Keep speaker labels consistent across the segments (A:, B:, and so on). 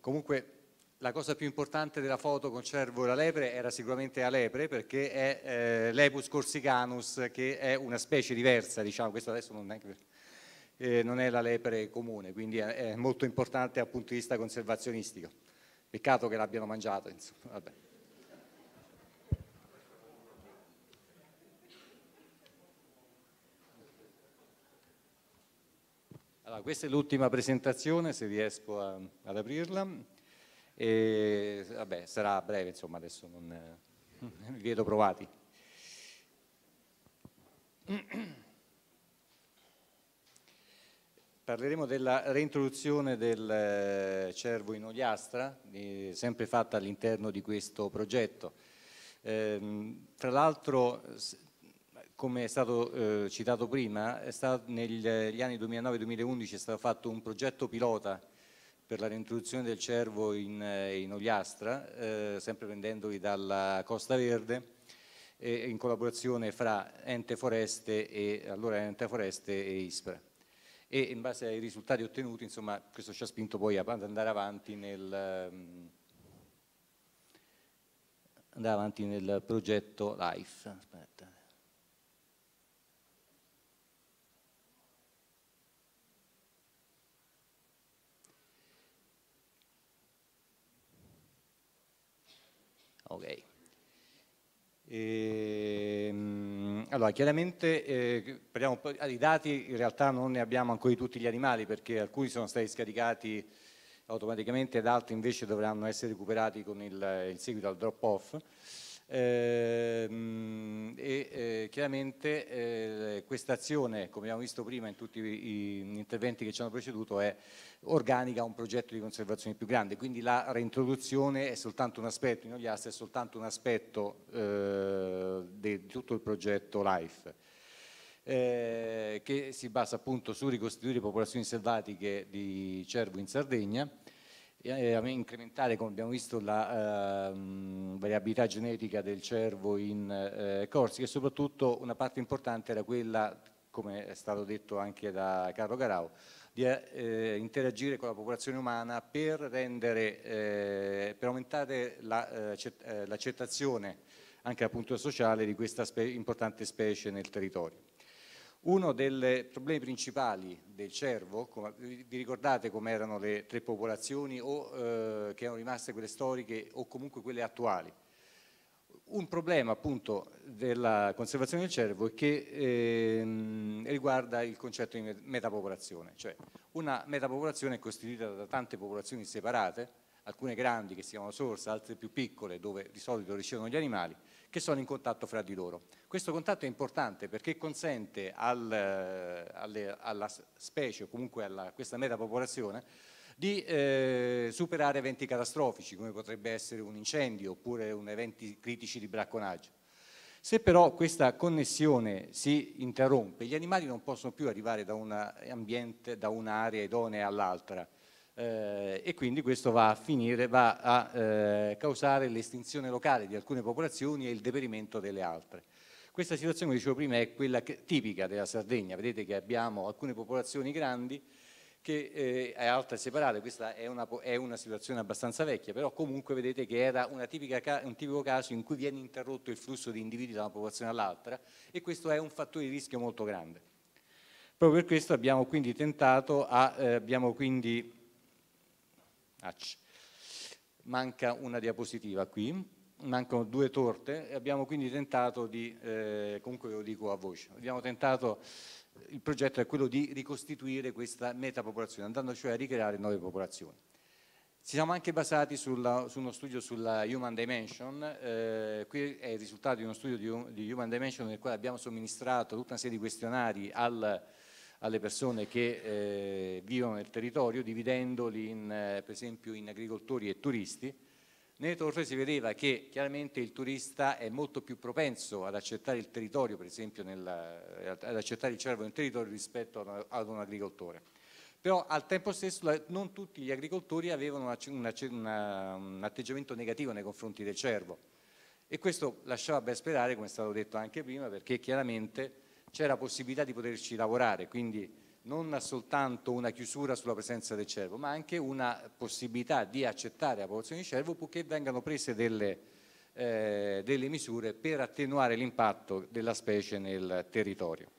A: Comunque la cosa più importante della foto con Cervo e la lepre era sicuramente la lepre perché è eh, l'Epus corsicanus che è una specie diversa, diciamo, questo adesso non è, eh, non è la lepre comune, quindi è, è molto importante dal punto di vista conservazionistico. Peccato che l'abbiano mangiato, insomma, vabbè. Allora, questa è l'ultima presentazione, se riesco a, ad aprirla. E, vabbè, sarà breve, insomma, adesso non vi vedo provati. Parleremo della reintroduzione del eh, cervo in oliastra, sempre fatta all'interno di questo progetto. Eh, tra l'altro come è stato eh, citato prima, stato, negli eh, anni 2009-2011 è stato fatto un progetto pilota per la reintroduzione del cervo in, eh, in Ogliastra, eh, sempre prendendoli dalla Costa Verde, eh, in collaborazione fra Ente Foreste e, allora Ente Foreste e ISPRA. E in base ai risultati ottenuti, insomma, questo ci ha spinto poi ad andare avanti nel... Ehm, andare avanti nel progetto LIFE. Aspetta. Allora, chiaramente eh, parliamo ah, di dati, in realtà non ne abbiamo ancora di tutti gli animali perché alcuni sono stati scaricati automaticamente ed altri invece dovranno essere recuperati con il, il seguito al drop off. Ehm, e eh, chiaramente eh, questa azione, come abbiamo visto prima in tutti gli interventi che ci hanno preceduto, è organica a un progetto di conservazione più grande, quindi la reintroduzione è soltanto un aspetto, in Ogliastra è soltanto un aspetto eh, di tutto il progetto LIFE. Eh, che si basa appunto su ricostituire popolazioni selvatiche di cervo in Sardegna eh, incrementare, come abbiamo visto, la eh, variabilità genetica del cervo in eh, Corsica e soprattutto una parte importante era quella, come è stato detto anche da Carlo Garau, di eh, eh interagire con la popolazione umana per, rendere, eh, per aumentare l'accettazione la, anche dal punto sociale di questa spe importante specie nel territorio. Uno dei problemi principali del cervo, vi ricordate com'erano le tre popolazioni o eh, che erano rimaste quelle storiche o comunque quelle attuali? Un problema appunto della conservazione del cervo è che ehm, riguarda il concetto di metapopolazione, cioè una metapopolazione è costituita da tante popolazioni separate, alcune grandi che si chiamano source, altre più piccole dove di solito risiedono gli animali, che sono in contatto fra di loro. Questo contatto è importante perché consente al, eh, alle, alla specie o comunque a questa metapopolazione di eh, superare eventi catastrofici come potrebbe essere un incendio oppure un eventi critici di bracconaggio. Se però questa connessione si interrompe, gli animali non possono più arrivare da un eh, ambiente, da un'area idonea all'altra, eh, e quindi questo va a finire, va a eh, causare l'estinzione locale di alcune popolazioni e il deperimento delle altre. Questa situazione, come dicevo prima, è quella che, tipica della Sardegna, vedete che abbiamo alcune popolazioni grandi che eh, è alta e separata, questa è una, è una, situazione abbastanza vecchia, però comunque vedete che era tipica, un tipico caso in cui viene interrotto il flusso di individui da una popolazione all'altra e questo è un fattore di rischio molto grande. Proprio per questo abbiamo quindi tentato, a, eh, abbiamo quindi H. Manca una diapositiva qui, mancano due torte e abbiamo quindi tentato di, eh, comunque lo dico a voce, abbiamo tentato, il progetto è quello di ricostituire questa metapopolazione, andando cioè a ricreare nuove popolazioni. Ci siamo anche basati sulla, su uno studio sulla Human Dimension, eh, qui è il risultato di uno studio di, di Human Dimension nel quale abbiamo somministrato tutta una serie di questionari al alle persone che eh, vivono nel territorio, dividendoli in, eh, per esempio in agricoltori e turisti. Nelle torre si vedeva che chiaramente il turista è molto più propenso ad accettare il territorio, per esempio nella, eh, ad accettare il cervo nel territorio rispetto ad, un agricoltore. Però al tempo stesso non tutti gli agricoltori avevano una, una, una, un atteggiamento negativo nei confronti del cervo e questo lasciava ben sperare, come è stato detto anche prima, perché chiaramente c'è la possibilità di poterci lavorare, quindi non soltanto una chiusura sulla presenza del cervo, ma anche una possibilità di accettare la popolazione di cervo purché vengano prese delle, eh, delle misure per attenuare l'impatto della specie nel territorio.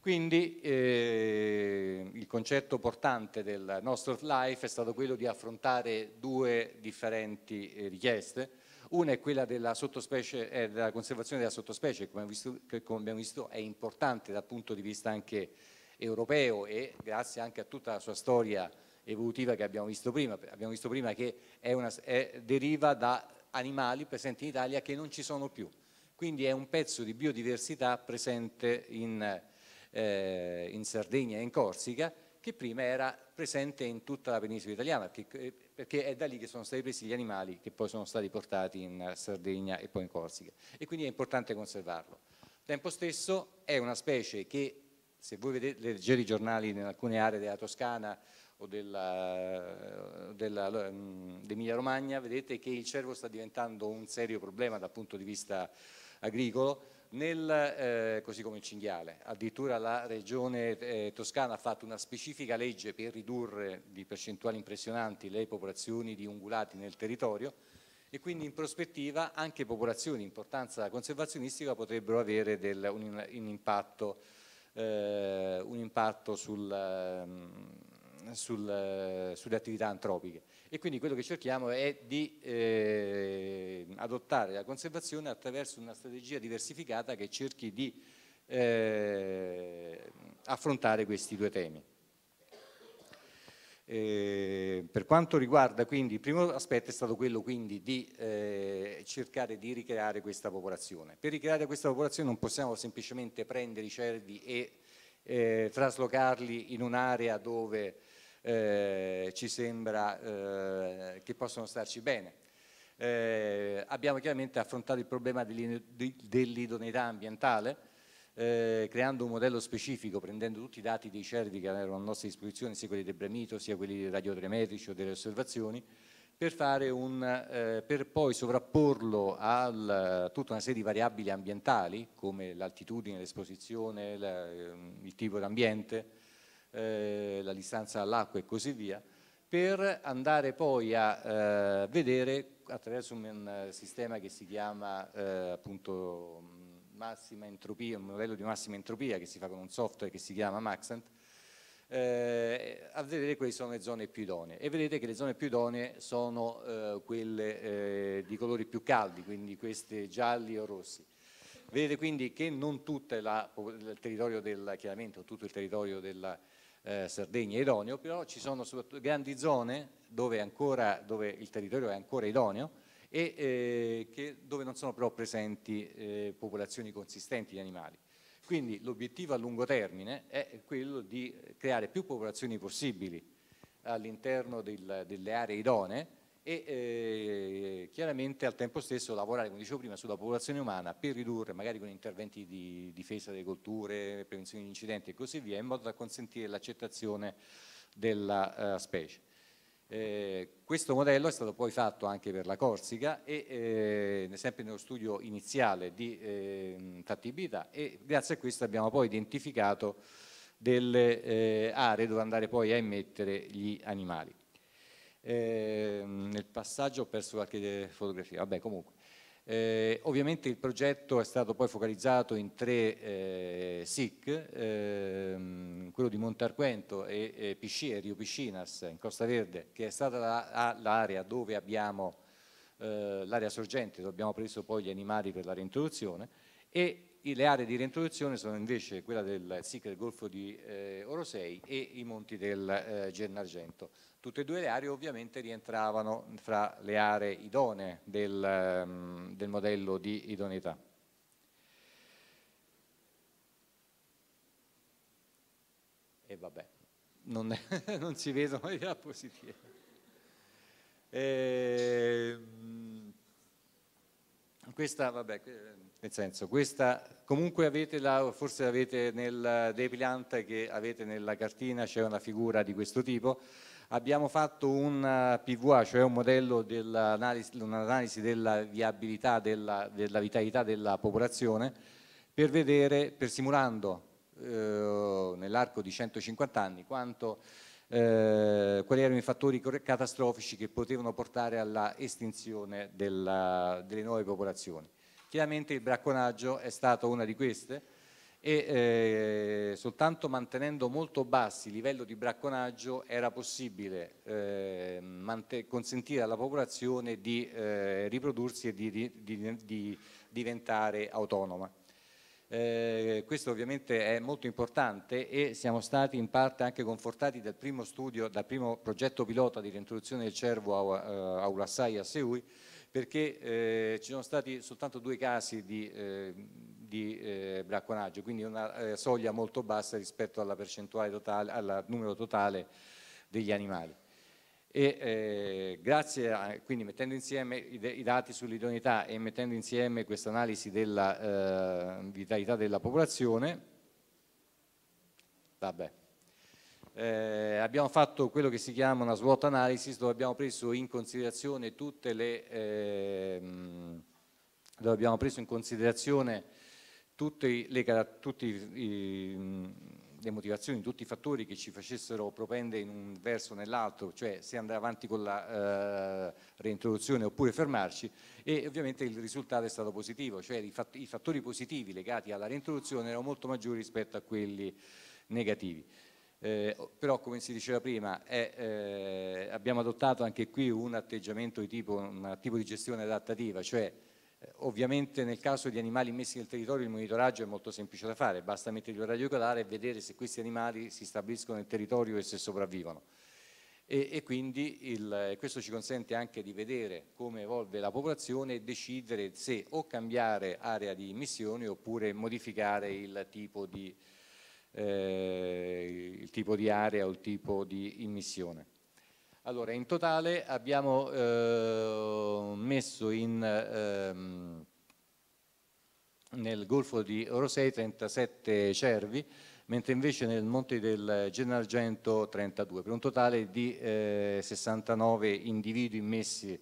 A: Quindi eh, il concetto portante del nostro life è stato quello di affrontare due differenti eh, richieste, una è quella della, eh, della conservazione della sottospecie, come visto, che come abbiamo visto è importante dal punto di vista anche europeo e grazie anche a tutta la sua storia evolutiva che abbiamo visto prima, abbiamo visto prima che è una, è, deriva da animali presenti in Italia che non ci sono più, quindi è un pezzo di biodiversità presente in, eh, in Sardegna e in Corsica che prima era presente in tutta la penisola italiana, perché eh, perché è da lì che sono stati presi gli animali che poi sono stati portati in Sardegna e poi in Corsica e quindi è importante conservarlo. Tempo stesso è una specie che se voi vedete, leggete i giornali in alcune aree della Toscana o dell'Emilia mm, Romagna, vedete che il cervo sta diventando un serio problema dal punto di vista agricolo nel, eh, così come il cinghiale, addirittura la regione eh, toscana ha fatto una specifica legge per ridurre di percentuali impressionanti le popolazioni di ungulati nel territorio e quindi in prospettiva anche popolazioni di importanza conservazionistica potrebbero avere del, un, un, impatto, eh, un impatto sul, ehm, sul, eh, sulle attività antropiche e quindi quello che cerchiamo è di eh, adottare la conservazione attraverso una strategia diversificata che cerchi di eh, affrontare questi due temi. Eh, per quanto riguarda quindi il primo aspetto è stato quello quindi di eh, cercare di ricreare questa popolazione. Per ricreare questa popolazione non possiamo semplicemente prendere i cervi e eh, traslocarli in un'area dove eh, ci sembra eh, che possono starci bene. Eh, abbiamo chiaramente affrontato il problema dell'idoneità ambientale eh, creando un modello specifico, prendendo tutti i dati dei cervi che erano a nostra disposizione, sia quelli del Bramito, sia quelli dei radioteremetrici o delle osservazioni, per, un, eh, per poi sovrapporlo a eh, tutta una serie di variabili ambientali, come l'altitudine, l'esposizione, ehm, il tipo d'ambiente, eh, la distanza all'acqua e così via, per andare poi a eh, vedere attraverso un, un, eh, sistema che si chiama eh, appunto mm, massima entropia, un modello di massima entropia che si fa con un software che si chiama Maxent, eh, a vedere quali sono le zone più idonee e vedete che le zone più idonee sono eh, quelle di colori più caldi, quindi queste gialli o rossi. Vedete quindi che non tutto il territorio del, chiaramente tutto il territorio della eh, Sardegna idoneo, però ci sono soprattutto grandi zone dove, ancora, dove, il territorio è ancora idoneo e eh, che, dove non sono però presenti eh, popolazioni consistenti di animali. Quindi l'obiettivo a lungo termine è quello di creare più popolazioni possibili all'interno delle aree idonee e eh, chiaramente al tempo stesso lavorare, come dicevo prima, sulla popolazione umana per ridurre, magari con interventi di difesa delle colture, prevenzione di incidenti e così via, in modo da consentire l'accettazione della uh, specie. Eh, questo modello è stato poi fatto anche per la Corsica e eh, sempre nello studio iniziale di eh, fattibilità e grazie a questo abbiamo poi identificato delle eh, aree dove andare poi a immettere gli animali eh, nel passaggio ho perso qualche fotografia, vabbè comunque. Eh, ovviamente il progetto è stato poi focalizzato in tre eh, SIC, ehm, quello di Montarquento e, e, Pisci, Rio Piscinas in Costa Verde, che è stata la, l'area dove abbiamo eh, l'area sorgente, dove abbiamo preso poi gli animali per la reintroduzione, e le aree di reintroduzione sono invece quella del SIC del Golfo di eh, Orosei e i monti del eh, Gennargento. Tutte e due le aree ovviamente rientravano fra le aree idonee del, um, del modello di idoneità. E vabbè, non, non si vedono le positive. Eh, questa, vabbè, nel senso, questa comunque avete la, forse avete nel depilante che avete nella cartina c'è una figura di questo tipo. Abbiamo fatto un eh, PVA, cioè un modello dell'analisi, un'analisi della viabilità, della, della, vitalità della popolazione per vedere, per simulando eh, nell'arco di 150 anni quanto, eh, quali erano i fattori catastrofici che potevano portare alla estinzione della, delle nuove popolazioni Chiaramente il bracconaggio è stato una di queste e eh, soltanto mantenendo molto bassi il livello di bracconaggio era possibile eh, consentire alla popolazione di eh, riprodursi e di, di, di, diventare autonoma. Eh, questo ovviamente è molto importante e siamo stati in parte anche confortati dal primo studio, dal primo progetto pilota di reintroduzione del cervo a, eh, a Ulassai a Seui perché eh, ci sono stati soltanto due casi di, eh, di eh, bracconaggio, quindi una eh, soglia molto bassa rispetto alla percentuale totale, al numero totale degli animali. E, eh, grazie a, quindi mettendo insieme i, i dati sull'idoneità e mettendo insieme questa analisi della eh, vitalità della popolazione, vabbè eh, abbiamo fatto quello che si chiama una SWOT analysis dove abbiamo preso in considerazione tutte le eh, dove abbiamo preso in considerazione tutte le, tutti, i, le motivazioni, tutti i fattori che ci facessero propendere in un verso o nell'altro, cioè se andare avanti con la eh, reintroduzione oppure fermarci e ovviamente il risultato è stato positivo, cioè i, fat i fattori positivi legati alla reintroduzione erano molto maggiori rispetto a quelli negativi. Eh, però come si diceva prima è, eh, abbiamo adottato anche qui un atteggiamento di tipo, un tipo di gestione adattativa, cioè eh, ovviamente nel caso di animali immessi nel territorio il monitoraggio è molto semplice da fare, basta mettergli un radiocolare e vedere se questi animali si stabiliscono nel territorio e se sopravvivono. E, e quindi il, questo ci consente anche di vedere come evolve la popolazione e decidere se o cambiare area di emissione oppure modificare il tipo di eh, il tipo di area o il tipo di immissione. Allora, in totale abbiamo eh, messo in, ehm, nel Golfo di Orosei 37 cervi, mentre invece nel Monte del Gennargento 32, per un totale di eh, 69 individui messi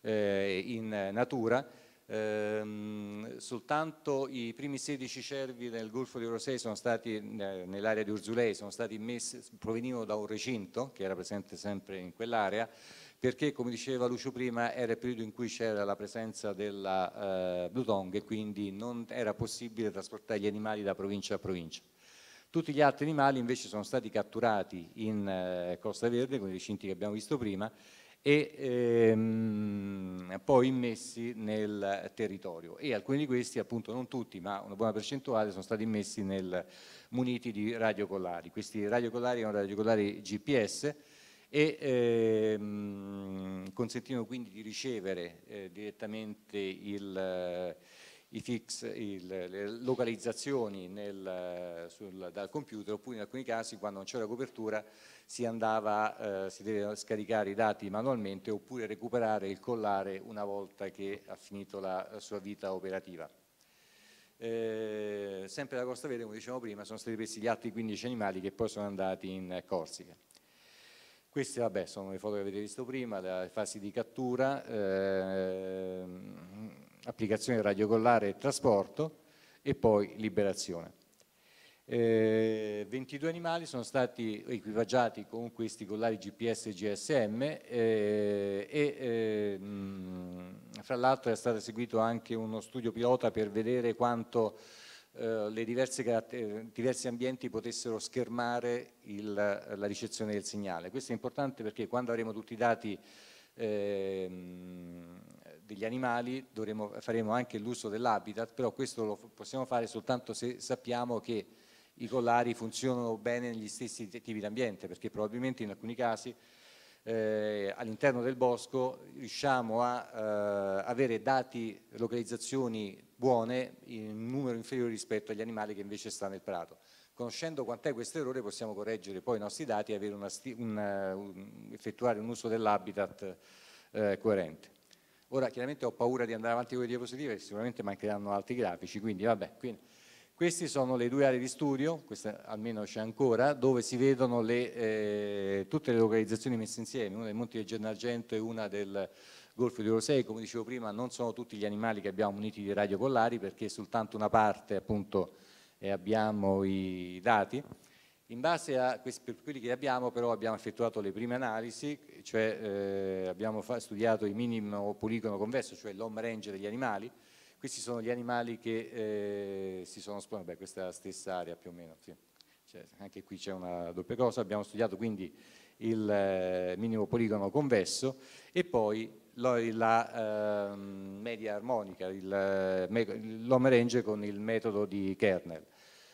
A: eh, in natura ehm, soltanto i primi 16 cervi nel Golfo di Rosei sono stati, nell'area di Urzulei, sono stati messi, provenivano da un recinto che era presente sempre in quell'area, perché come diceva Lucio prima era il periodo in cui c'era la presenza della eh, Blutong e quindi non era possibile trasportare gli animali da provincia a provincia. Tutti gli altri animali invece sono stati catturati in eh, Costa Verde, con i recinti che abbiamo visto prima, e ehm, poi immessi nel territorio e alcuni di questi, appunto non tutti, ma una buona percentuale sono stati immessi nel, muniti di radiocollari. Questi radiocollari erano radiocollari GPS e ehm, consentivano quindi di ricevere eh, direttamente il i fix, il, le localizzazioni nel, sul, dal computer oppure in alcuni casi quando non c'era copertura si andava, eh, si deve scaricare i dati manualmente oppure recuperare il collare una volta che ha finito la, la sua vita operativa. Eh, sempre da Costa Verde, come dicevamo prima, sono stati presi gli altri 15 animali che poi sono andati in Corsica. Queste vabbè, sono le foto che avete visto prima, le fasi di cattura, eh, applicazione radiocollare e trasporto e poi liberazione. Eh, 22 animali sono stati equipaggiati con questi collari GPS e GSM eh, e eh, fra l'altro è stato eseguito anche uno studio pilota per vedere quanto eh, le diverse, eh, diversi ambienti potessero schermare il, la ricezione del segnale. Questo è importante perché quando avremo tutti i dati eh, degli animali dovremo, faremo anche l'uso dell'habitat, però questo lo possiamo fare soltanto se sappiamo che i collari funzionano bene negli stessi tipi di ambiente, perché probabilmente in alcuni casi eh, all'interno del bosco riusciamo a eh, avere dati, localizzazioni buone in un numero inferiore rispetto agli animali che invece sta nel prato. Conoscendo quant'è questo errore possiamo correggere poi i nostri dati e una, una, un, effettuare un uso dell'habitat eh, coerente. Ora chiaramente ho paura di andare avanti con le diapositive, sicuramente mancheranno altri grafici, quindi vabbè. Quindi, queste sono le due aree di studio, questa almeno c'è ancora, dove si vedono le, eh, tutte le localizzazioni messe insieme, una dei Monti del Gennargento e una del Golfo di Orosei, come dicevo prima non sono tutti gli animali che abbiamo muniti di radiocollari perché soltanto una parte appunto eh, abbiamo i dati. In base a questi, per quelli che abbiamo però abbiamo effettuato le prime analisi, cioè eh, abbiamo studiato il minimo poligono convesso, cioè l'home range degli animali, questi sono gli animali che eh, si sono spostati, beh questa è la stessa area più o meno, sì. cioè, anche qui c'è una doppia cosa, abbiamo studiato quindi il eh, minimo poligono convesso e poi la eh, media armonica, eh, l'home range con il metodo di Kernel.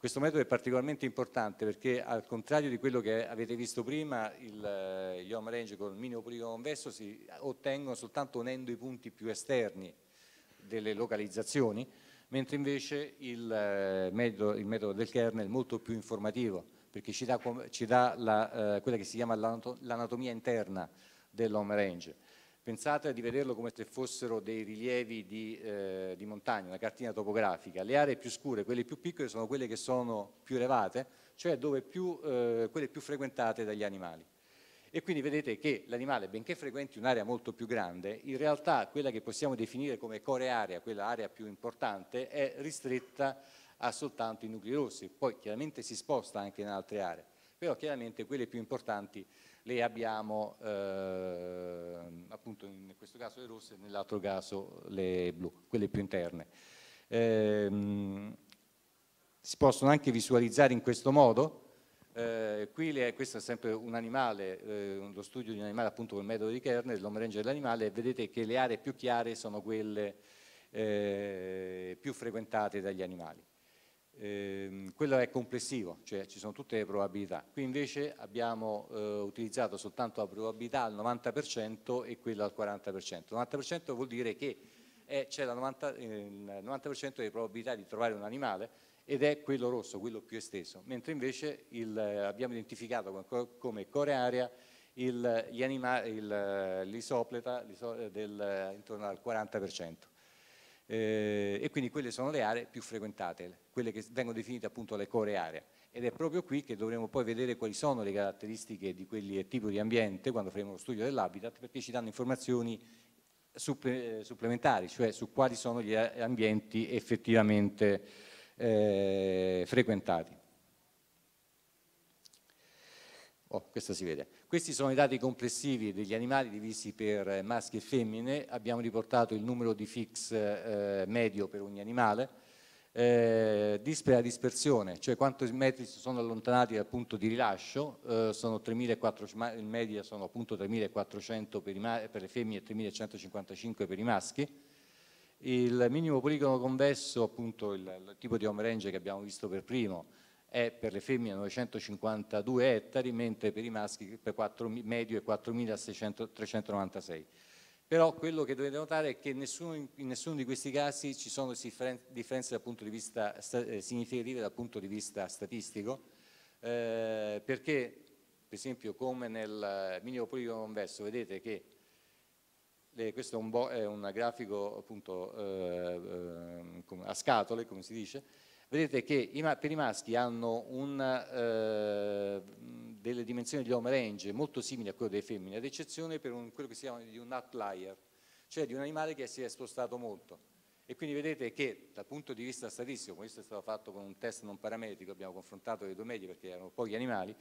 A: Questo metodo è particolarmente importante perché al contrario di quello che avete visto prima, il eh, home range con il minimo poligono convesso si ottengono soltanto unendo i punti più esterni delle localizzazioni, mentre invece il eh, metodo, il metodo del kernel è molto più informativo perché ci dà, ci dà la, eh, quella che si chiama l'anatomia interna dell'home range Pensate di vederlo come se fossero dei rilievi di, eh, di, montagna, una cartina topografica. Le aree più scure, quelle più piccole, sono quelle che sono più elevate, cioè più, eh, quelle più frequentate dagli animali. E quindi vedete che l'animale, benché frequenti un'area molto più grande, in realtà quella che possiamo definire come core area, quella area più importante, è ristretta a soltanto i nuclei rossi. Poi chiaramente si sposta anche in altre aree, però chiaramente quelle più importanti le abbiamo eh, appunto in questo caso le rosse, e nell'altro caso le blu, quelle più interne. Eh, si possono anche visualizzare in questo modo, eh, qui le, questo è sempre un animale, eh, lo studio di un animale appunto con il metodo di Kerner, l'home range dell'animale, e vedete che le aree più chiare sono quelle eh, più frequentate dagli animali. Ehm, quello è complessivo, cioè ci sono tutte le probabilità. Qui invece abbiamo eh, utilizzato soltanto la probabilità al 90% e quella al 40%. Il 90% vuol dire che c'è il 90%, eh, di probabilità di trovare un animale ed è quello rosso, quello più esteso, mentre invece il, abbiamo identificato come, come core area l'isopleta intorno al 40%. Eh, e quindi quelle sono le aree più frequentate, quelle che vengono definite appunto le core aree ed è proprio qui che dovremo poi vedere quali sono le caratteristiche di quelli e tipo di ambiente quando faremo lo studio dell'habitat perché ci danno informazioni eh, supplementari, cioè su quali sono gli ambienti effettivamente eh, frequentati. Oh, questo si vede. Questi sono i dati complessivi degli animali divisi per eh, maschi e femmine, abbiamo riportato il numero di fix eh, medio per ogni animale, eh, dispera dispersione, cioè quanti metri si sono allontanati dal punto di rilascio, eh, sono 3.400, in media sono appunto 3.400 per, per, le femmine e 3.155 per i maschi, il minimo poligono convesso, appunto il, il tipo di home range che abbiamo visto per primo, è per le femmine 952 ettari, mentre per i maschi per 4, medio è 4.396. Però quello che dovete notare è che nessuno, in nessuno di questi casi ci sono differenze dal punto di vista, eh, significative dal punto di vista statistico, eh, perché per esempio come nel minimo politico convesso vedete che le, eh, questo è un, bo, è un grafico appunto eh, eh a scatole, come si dice, vedete che per i maschi hanno una, eh, delle dimensioni di home range molto simili a quelle delle femmine, ad eccezione per un, quello che si chiama di un outlier, cioè di un animale che si è spostato molto. E quindi vedete che dal punto di vista statistico, questo è stato fatto con un test non parametrico, abbiamo confrontato le due medie perché erano pochi animali,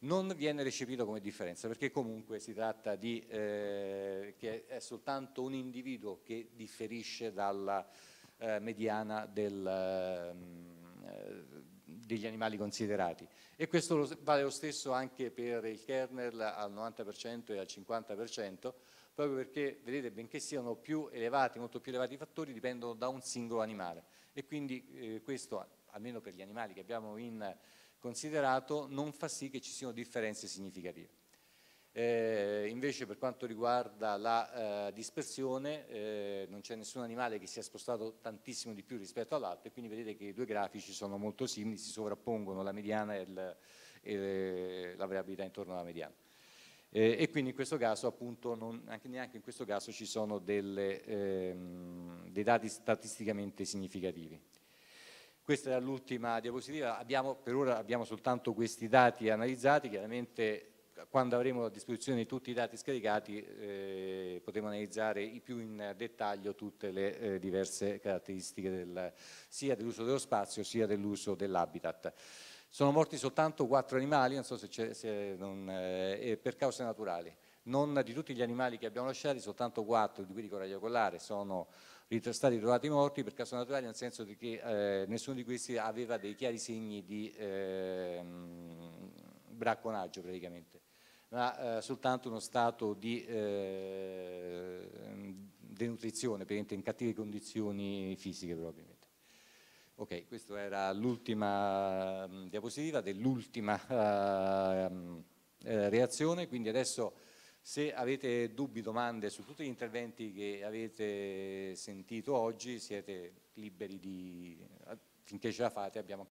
A: non viene recepito come differenza perché comunque si tratta di, eh, che è soltanto un individuo che differisce dalla eh, mediana del... Um, eh, degli animali considerati e questo vale lo stesso anche per il kernel al 90% e al 50% proprio perché vedete benché siano più elevati, molto più elevati i fattori dipendono da un singolo animale e quindi eh, questo almeno per gli animali che abbiamo in considerato non fa sì che ci siano differenze significative. Eh, invece per quanto riguarda la eh, dispersione eh, non c'è nessun animale che si è spostato tantissimo di più rispetto all'altro e quindi vedete che i due grafici sono molto simili, si sovrappongono la mediana e, il, e la variabilità intorno alla mediana. Eh, e quindi in questo caso appunto non, anche neanche in questo caso ci sono delle, ehm, dei dati statisticamente significativi. Questa era l'ultima diapositiva, abbiamo, per ora abbiamo soltanto questi dati analizzati, chiaramente quando avremo a disposizione tutti i dati scaricati eh, potremo analizzare più in dettaglio tutte le eh, diverse caratteristiche del, sia dell'uso dello spazio sia dell'uso dell'habitat. Sono morti soltanto quattro animali, non so se, se eh, per cause naturali. Non di tutti gli animali che abbiamo lasciato, soltanto quattro, di quelli con raglio collare, sono stati trovati morti per cause naturali, nel senso che eh, nessuno di questi aveva dei chiari segni di ehm, bracconaggio praticamente ma eh, soltanto uno stato di eh, denutrizione, in cattive condizioni fisiche probabilmente. Ok, questa era l'ultima mm, diapositiva dell'ultima ehm, eh, reazione, quindi adesso se avete dubbi, domande su tutti gli interventi che avete sentito oggi, siete liberi di, finché ce la fate, abbiamo